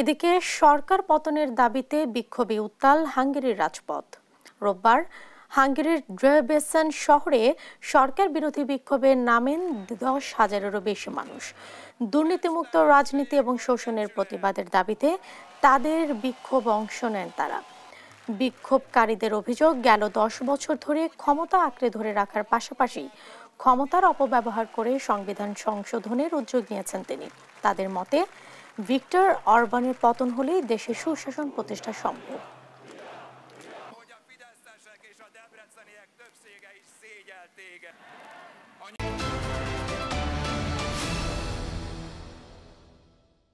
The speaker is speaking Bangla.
এদিকে সরকার পতনের দাবিতে বিক্ষোভে উত্তাল হাঙ্গেরির রাজপথ রোববার হাঙ্গেরির ড্রেবেসান শহরে সরকার বিরোধী বিক্ষোভে নামেন দশ হাজারেরও বেশি মানুষ দুর্নীতিমুক্ত রাজনীতি এবং শোষণের প্রতিবাদের দাবিতে তাদের বিক্ষোভ অংশ নেন তারা বিক্ষোভকারীদের অভিযোগ গেল দশ বছর ধরে ক্ষমতা আঁকড়ে ধরে রাখার পাশাপাশি ক্ষমতার অপব্যবহার করে সংবিধান সংশোধনের উদ্যোগ নিয়েছেন তিনি তাদের মতে ভিক্টর অরবানের পতন হলে দেশে সুশাসন প্রতিষ্ঠা সম্ভব Thank you.